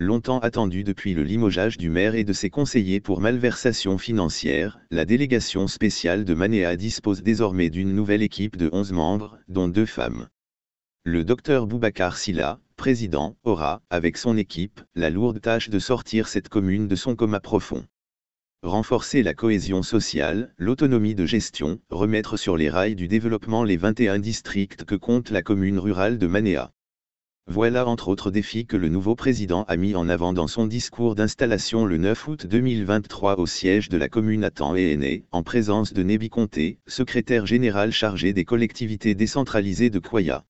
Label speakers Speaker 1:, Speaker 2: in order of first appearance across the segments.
Speaker 1: longtemps attendu depuis le limogeage du maire et de ses conseillers pour malversation financière, la délégation spéciale de Manéa dispose désormais d'une nouvelle équipe de 11 membres, dont deux femmes. Le docteur Boubacar Silla, président, aura, avec son équipe, la lourde tâche de sortir cette commune de son coma profond renforcer la cohésion sociale, l'autonomie de gestion, remettre sur les rails du développement les 21 districts que compte la commune rurale de Manéa. Voilà entre autres défis que le nouveau président a mis en avant dans son discours d'installation le 9 août 2023 au siège de la commune à temps et aîné, en présence de Nebi Conté, secrétaire général chargé des collectivités décentralisées de Koya.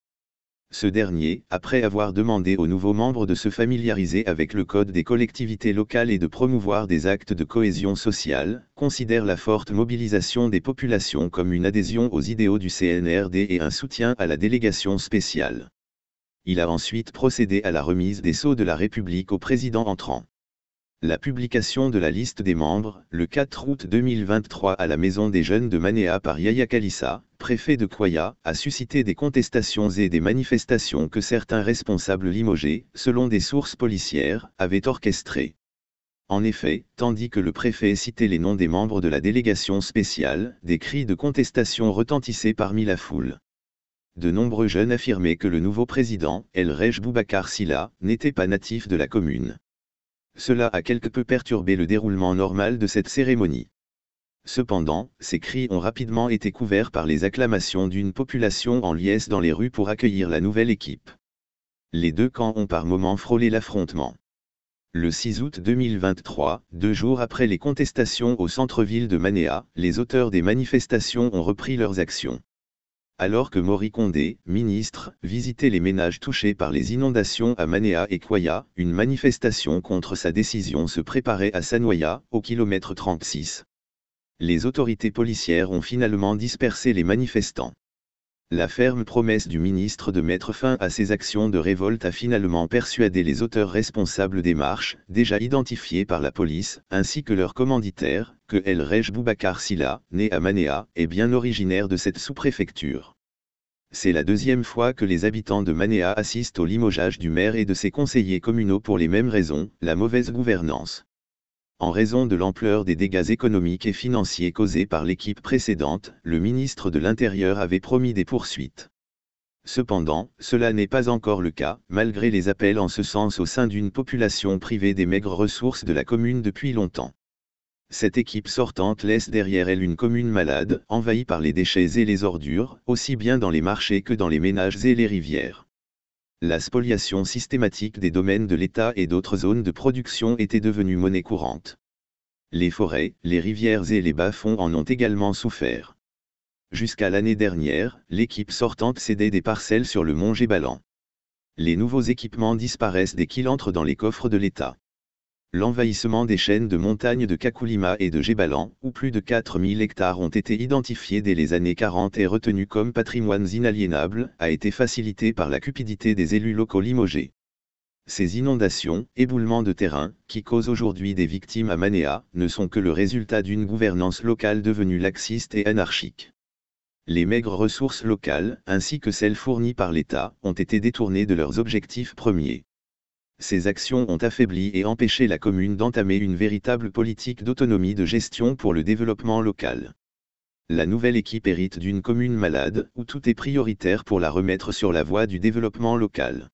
Speaker 1: Ce dernier, après avoir demandé aux nouveaux membres de se familiariser avec le code des collectivités locales et de promouvoir des actes de cohésion sociale, considère la forte mobilisation des populations comme une adhésion aux idéaux du CNRD et un soutien à la délégation spéciale il a ensuite procédé à la remise des sceaux de la République au président entrant. La publication de la liste des membres, le 4 août 2023 à la Maison des Jeunes de Manéa par Yaya Kalissa, préfet de Koya a suscité des contestations et des manifestations que certains responsables limogés, selon des sources policières, avaient orchestrées. En effet, tandis que le préfet citait les noms des membres de la délégation spéciale, des cris de contestation retentissaient parmi la foule de nombreux jeunes affirmaient que le nouveau président, El Rej Boubacar Silla, n'était pas natif de la commune. Cela a quelque peu perturbé le déroulement normal de cette cérémonie. Cependant, ces cris ont rapidement été couverts par les acclamations d'une population en liesse dans les rues pour accueillir la nouvelle équipe. Les deux camps ont par moments frôlé l'affrontement. Le 6 août 2023, deux jours après les contestations au centre-ville de Manéa, les auteurs des manifestations ont repris leurs actions alors que Maury Condé, ministre, visitait les ménages touchés par les inondations à Manéa et Kwaya, une manifestation contre sa décision se préparait à Sanoya, au kilomètre 36. Les autorités policières ont finalement dispersé les manifestants. La ferme promesse du ministre de mettre fin à ces actions de révolte a finalement persuadé les auteurs responsables des marches, déjà identifiés par la police, ainsi que leur commanditaire, que El Rej Boubacar Silla, né à Manéa, est bien originaire de cette sous-préfecture. C'est la deuxième fois que les habitants de Manéa assistent au limogeage du maire et de ses conseillers communaux pour les mêmes raisons, la mauvaise gouvernance en raison de l'ampleur des dégâts économiques et financiers causés par l'équipe précédente, le ministre de l'Intérieur avait promis des poursuites. Cependant, cela n'est pas encore le cas, malgré les appels en ce sens au sein d'une population privée des maigres ressources de la commune depuis longtemps. Cette équipe sortante laisse derrière elle une commune malade, envahie par les déchets et les ordures, aussi bien dans les marchés que dans les ménages et les rivières la spoliation systématique des domaines de l'État et d'autres zones de production était devenue monnaie courante. Les forêts, les rivières et les bas-fonds en ont également souffert. Jusqu'à l'année dernière, l'équipe sortante cédait des parcelles sur le mont Gébalan. Les nouveaux équipements disparaissent dès qu'ils entrent dans les coffres de l'État l'envahissement des chaînes de montagnes de Kakulima et de Gébalan, où plus de 4000 hectares ont été identifiés dès les années 40 et retenus comme patrimoines inaliénables, a été facilité par la cupidité des élus locaux limogés. Ces inondations, éboulements de terrain, qui causent aujourd'hui des victimes à Manéa, ne sont que le résultat d'une gouvernance locale devenue laxiste et anarchique. Les maigres ressources locales, ainsi que celles fournies par l'État, ont été détournées de leurs objectifs premiers ces actions ont affaibli et empêché la commune d'entamer une véritable politique d'autonomie de gestion pour le développement local. La nouvelle équipe hérite d'une commune malade, où tout est prioritaire pour la remettre sur la voie du développement local.